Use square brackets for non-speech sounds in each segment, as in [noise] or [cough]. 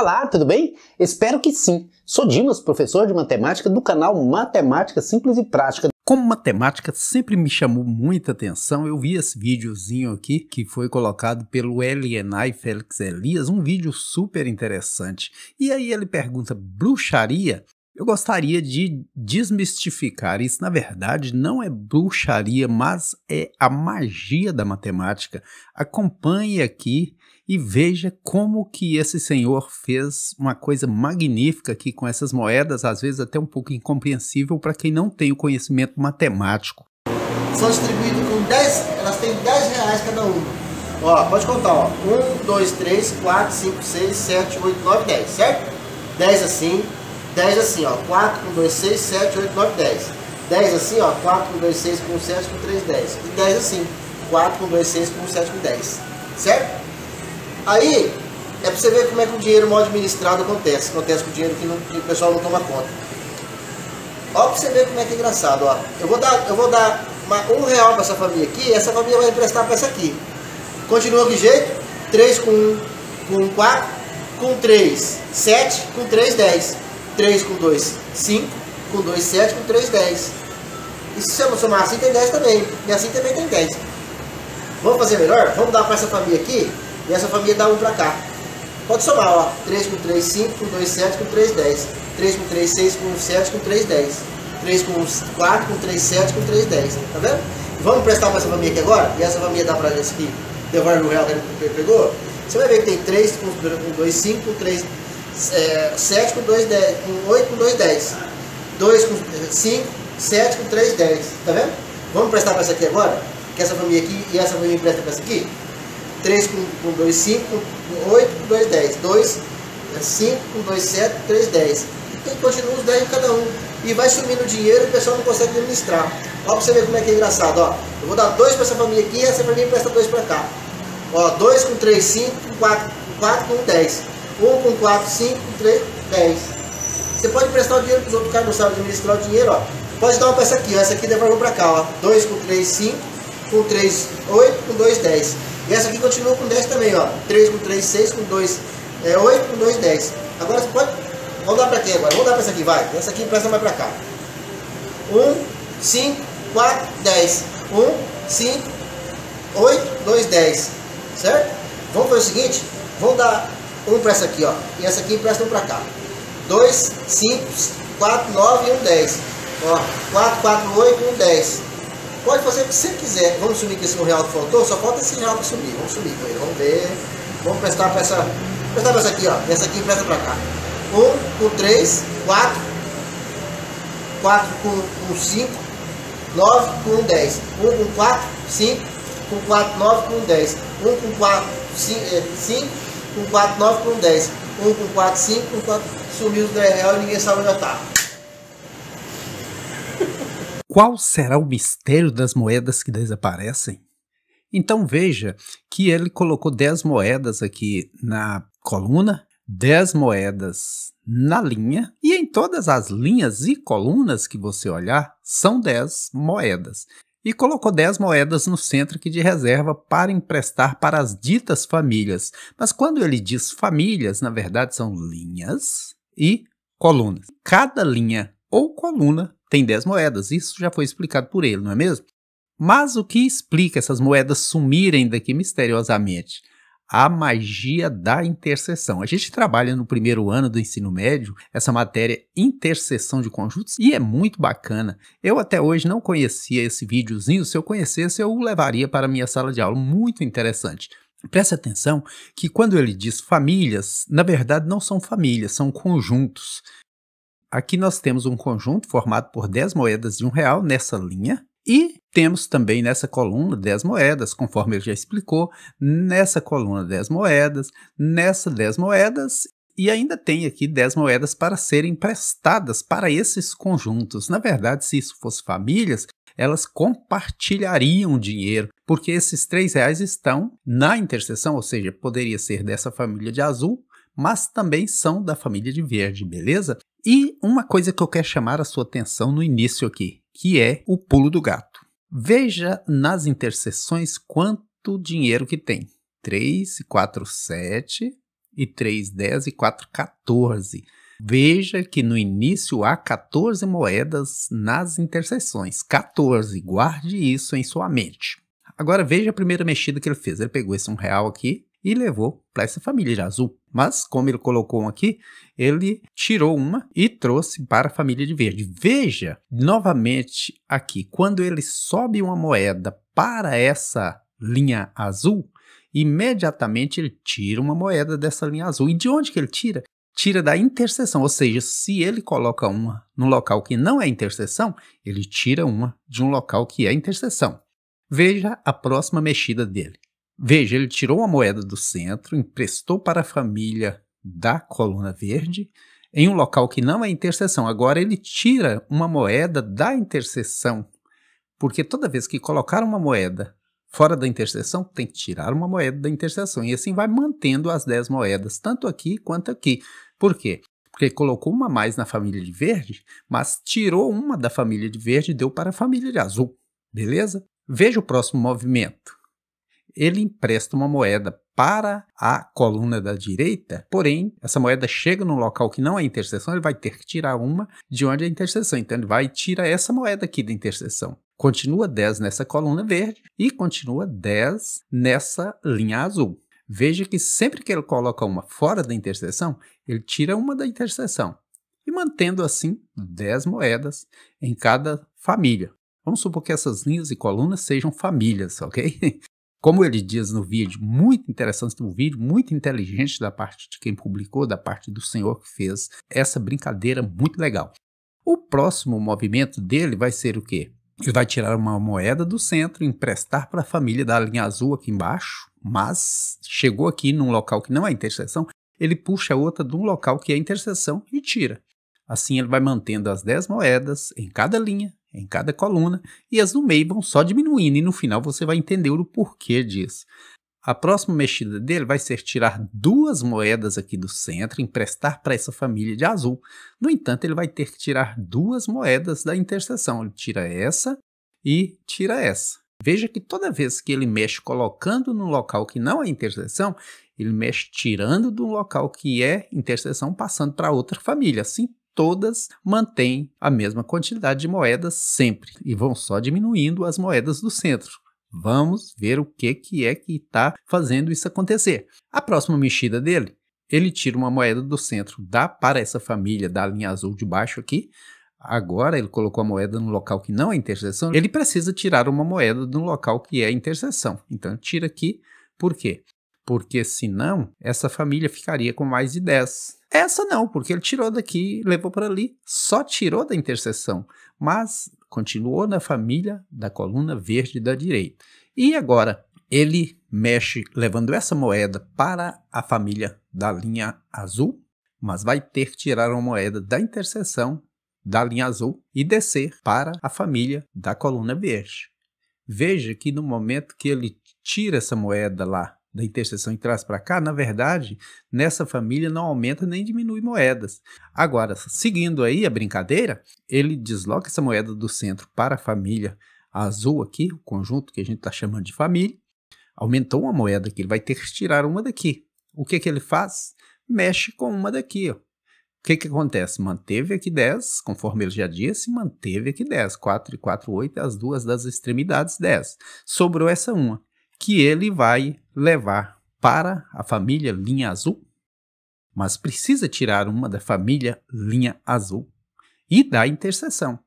Olá, tudo bem? Espero que sim. Sou Dimas, professor de matemática do canal Matemática Simples e Prática. Como matemática sempre me chamou muita atenção, eu vi esse videozinho aqui que foi colocado pelo Elienai Félix Elias, um vídeo super interessante. E aí ele pergunta: bruxaria? Eu gostaria de desmistificar isso. Na verdade, não é bruxaria, mas é a magia da matemática. Acompanhe aqui e veja como que esse senhor fez uma coisa magnífica aqui com essas moedas, às vezes até um pouco incompreensível para quem não tem o conhecimento matemático. São distribuídas com 10, elas têm 10 reais cada uma. Ó, pode contar, ó. 1, 2, 3, 4, 5, 6, 7, 8, 9, 10, certo? 10 assim, 10 assim, ó. 4, 1, 2, 6, 7, 8, 9, 10. 10 assim, ó. 4, 1, 2, 6, 1, 7, 1, 3, 10. E 10 assim. 4, 1, 2, 6, 1, 7, 1, 10. Certo? Aí é para você ver como é que o dinheiro mal administrado acontece. Acontece com o dinheiro que, não, que o pessoal não toma conta. Olha para você ver como é que é engraçado. Ó. Eu vou dar, eu vou dar uma, um real para essa família aqui, essa família vai emprestar para essa aqui. Continua de jeito? 3 com 1, com 4, com 3, 7, com 3, 10. 3 com 2, 5, com 2, 7, com 3, 10. E se eu somar assim tem 10 também. E assim também tem 10. Vamos fazer melhor? Vamos dar para essa família aqui e essa família dá 1 para cá. Pode somar, ó. 3 com 3, 5, com 2, 7, com 3, 10. 3 com 3, 6, com 7, com 3, 10. 3 com 4, com 3, 7, com 3, 10. Tá vendo? Vamos prestar para essa família aqui agora? E essa família dá para esse aqui. Devolve o real que ele pegou. Você vai ver que tem 3 com 2, 5, com 3, é, 7 com 2, 10, com 8 com 2, 10. 2 com 5, é, 7 com 3, 10. Tá vendo? Vamos prestar para essa aqui agora? Que essa família aqui e essa família empresta para essa aqui? 3 com 2, 5, 8 com 2, 10, 2, 5 com 2, 7, 3, 10. E continua os 10 em cada um. E vai sumindo o dinheiro e o pessoal não consegue administrar. Ó, pra você ver como é que é engraçado, ó. Eu vou dar 2 pra essa família aqui e essa família empresta 2 pra cá. Ó, 2 com 3, 5, 4, 4 com 10. 1 com 4, 5, 3, 10. Você pode emprestar o dinheiro pros outros caras não sabem administrar o dinheiro, ó. Pode dar uma peça aqui, ó. Essa aqui devolve pra cá, ó. 2 com 3, 5, com 3, 8, com 2, 10. E essa aqui continua com 10 também, ó. 3 com 3, 6 com 2, é, 8 com 2, 10. Agora você pode... Vamos dar pra quem agora? Vamos dar pra essa aqui, vai. Essa aqui empresta mais pra cá. 1, 5, 4, 10. 1, 5, 8, 2, 10. Certo? Vamos fazer o seguinte. Vamos dar um pra essa aqui, ó. E essa aqui empresta um pra cá. 2, 5, 4, 9 e 1, 10. Ó, 4, 4, 8, 1, 10. Pode fazer o que você quiser. Vamos sumir que esse um real que faltou? Só falta esse real para sumir. Vamos sumir com ele. Vamos ver. Vamos prestar para essa. Prestar para essa aqui, ó. Essa aqui presta para cá. Um com três, quatro. Quatro com, com cinco. Nove com dez. Um com quatro, cinco. Com quatro, nove com dez. Um com quatro, cinco. É, cinco com quatro, nove com dez. Um com quatro, cinco. Com quatro, sumiu os dez reais e ninguém sabe onde está. Qual será o mistério das moedas que desaparecem? Então veja que ele colocou 10 moedas aqui na coluna, 10 moedas na linha, e em todas as linhas e colunas que você olhar, são 10 moedas. E colocou 10 moedas no centro aqui de reserva para emprestar para as ditas famílias. Mas quando ele diz famílias, na verdade são linhas e colunas. Cada linha ou coluna tem 10 moedas, isso já foi explicado por ele, não é mesmo? Mas o que explica essas moedas sumirem daqui misteriosamente? A magia da interseção. A gente trabalha no primeiro ano do ensino médio essa matéria interseção de conjuntos e é muito bacana. Eu até hoje não conhecia esse videozinho, se eu conhecesse eu o levaria para a minha sala de aula, muito interessante. Preste atenção que quando ele diz famílias, na verdade não são famílias, são conjuntos. Aqui nós temos um conjunto formado por 10 moedas de um real nessa linha e temos também nessa coluna 10 moedas, conforme ele já explicou, nessa coluna 10 moedas, nessa 10 moedas e ainda tem aqui 10 moedas para serem prestadas para esses conjuntos. Na verdade, se isso fosse famílias, elas compartilhariam dinheiro, porque esses três reais estão na interseção, ou seja, poderia ser dessa família de azul, mas também são da família de verde, beleza? E uma coisa que eu quero chamar a sua atenção no início aqui, que é o pulo do gato. Veja nas interseções quanto dinheiro que tem. 3 e 4, 7 e 3, 10 e 4, 14. Veja que no início há 14 moedas nas interseções. 14. Guarde isso em sua mente. Agora veja a primeira mexida que ele fez. Ele pegou esse um real aqui, e levou para essa família de azul. Mas, como ele colocou um aqui, ele tirou uma e trouxe para a família de verde. Veja novamente aqui, quando ele sobe uma moeda para essa linha azul, imediatamente ele tira uma moeda dessa linha azul. E de onde que ele tira? Tira da interseção, ou seja, se ele coloca uma num local que não é interseção, ele tira uma de um local que é interseção. Veja a próxima mexida dele. Veja, ele tirou uma moeda do centro, emprestou para a família da coluna verde, em um local que não é interseção. Agora ele tira uma moeda da interseção, porque toda vez que colocar uma moeda fora da interseção, tem que tirar uma moeda da interseção. E assim vai mantendo as 10 moedas, tanto aqui quanto aqui. Por quê? Porque colocou uma mais na família de verde, mas tirou uma da família de verde e deu para a família de azul. Beleza? Veja o próximo movimento ele empresta uma moeda para a coluna da direita, porém, essa moeda chega num local que não é interseção, ele vai ter que tirar uma de onde é interseção. Então, ele vai tirar essa moeda aqui da interseção. Continua 10 nessa coluna verde e continua 10 nessa linha azul. Veja que sempre que ele coloca uma fora da interseção, ele tira uma da interseção. E mantendo assim 10 moedas em cada família. Vamos supor que essas linhas e colunas sejam famílias, ok? [laughs] como ele diz no vídeo, muito interessante um vídeo, muito inteligente da parte de quem publicou, da parte do senhor que fez essa brincadeira muito legal. O próximo movimento dele vai ser o quê? Ele vai tirar uma moeda do centro, emprestar para a família da linha azul aqui embaixo, mas chegou aqui num local que não é interseção, ele puxa outra de um local que é interseção e tira. Assim ele vai mantendo as 10 moedas em cada linha em cada coluna e as do meio vão só diminuindo e no final você vai entender o porquê disso. A próxima mexida dele vai ser tirar duas moedas aqui do centro e emprestar para essa família de azul. No entanto, ele vai ter que tirar duas moedas da interseção. Ele tira essa e tira essa. Veja que toda vez que ele mexe colocando no local que não é interseção, ele mexe tirando do local que é interseção, passando para outra família. Assim, todas mantêm a mesma quantidade de moedas sempre e vão só diminuindo as moedas do centro. Vamos ver o que, que é que está fazendo isso acontecer. A próxima mexida dele, ele tira uma moeda do centro, dá para essa família da linha azul de baixo aqui. Agora ele colocou a moeda no local que não é interseção. Ele precisa tirar uma moeda do local que é interseção. Então tira aqui. Por quê? porque senão essa família ficaria com mais de 10. Essa não, porque ele tirou daqui, levou para ali, só tirou da interseção, mas continuou na família da coluna verde da direita. E agora ele mexe levando essa moeda para a família da linha azul, mas vai ter que tirar uma moeda da interseção da linha azul e descer para a família da coluna verde. Veja que no momento que ele tira essa moeda lá da interseção e traz para cá, na verdade, nessa família não aumenta nem diminui moedas. Agora, seguindo aí a brincadeira, ele desloca essa moeda do centro para a família azul aqui, o conjunto que a gente está chamando de família, aumentou uma moeda aqui, ele vai ter que tirar uma daqui. O que, que ele faz? Mexe com uma daqui. Ó. O que, que acontece? Manteve aqui 10, conforme ele já disse, manteve aqui 10. 4 e 4, 8, as duas das extremidades, 10. Sobrou essa uma que ele vai levar para a família linha azul, mas precisa tirar uma da família linha azul e da interseção.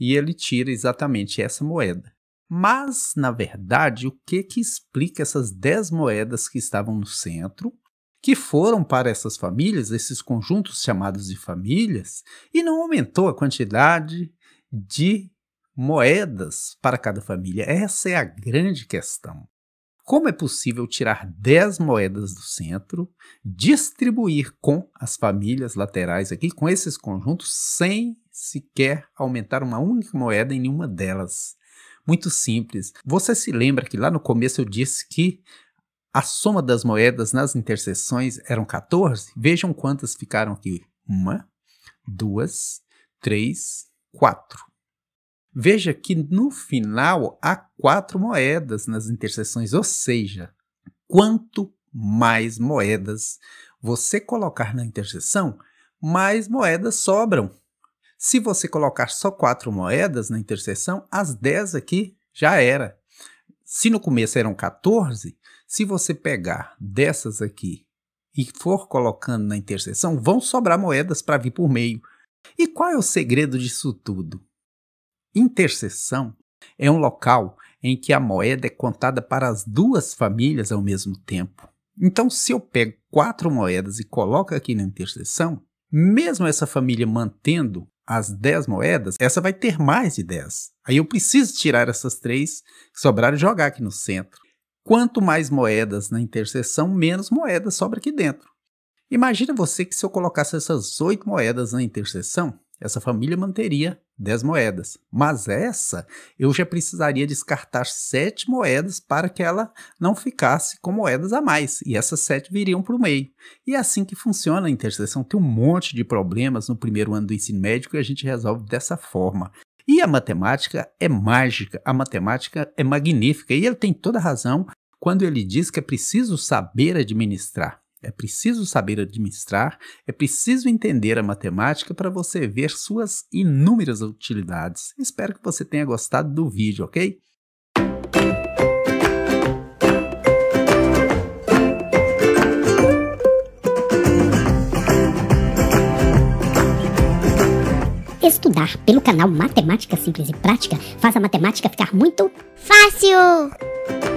E ele tira exatamente essa moeda. Mas, na verdade, o que que explica essas 10 moedas que estavam no centro, que foram para essas famílias, esses conjuntos chamados de famílias, e não aumentou a quantidade de moedas para cada família? Essa é a grande questão como é possível tirar 10 moedas do centro, distribuir com as famílias laterais aqui, com esses conjuntos, sem sequer aumentar uma única moeda em nenhuma delas. Muito simples. Você se lembra que lá no começo eu disse que a soma das moedas nas interseções eram 14? Vejam quantas ficaram aqui. Uma, duas, três, quatro. Veja que no final há quatro moedas nas interseções, ou seja, quanto mais moedas você colocar na interseção, mais moedas sobram. Se você colocar só quatro moedas na interseção, as 10 aqui já era. Se no começo eram 14, se você pegar dessas aqui e for colocando na interseção, vão sobrar moedas para vir por meio. E qual é o segredo disso tudo? Interseção é um local em que a moeda é contada para as duas famílias ao mesmo tempo. Então, se eu pego quatro moedas e coloco aqui na interseção, mesmo essa família mantendo as 10 moedas, essa vai ter mais de 10. Aí eu preciso tirar essas três que sobraram e jogar aqui no centro. Quanto mais moedas na interseção, menos moedas sobra aqui dentro. Imagina você que se eu colocasse essas 8 moedas na interseção, essa família manteria 10 moedas, mas essa eu já precisaria descartar 7 moedas para que ela não ficasse com moedas a mais, e essas 7 viriam para o meio. E é assim que funciona a interseção. Tem um monte de problemas no primeiro ano do ensino médio que a gente resolve dessa forma. E a matemática é mágica, a matemática é magnífica, e ele tem toda razão quando ele diz que é preciso saber administrar. É preciso saber administrar, é preciso entender a matemática para você ver suas inúmeras utilidades. Espero que você tenha gostado do vídeo, ok? Estudar pelo canal Matemática Simples e Prática faz a matemática ficar muito fácil!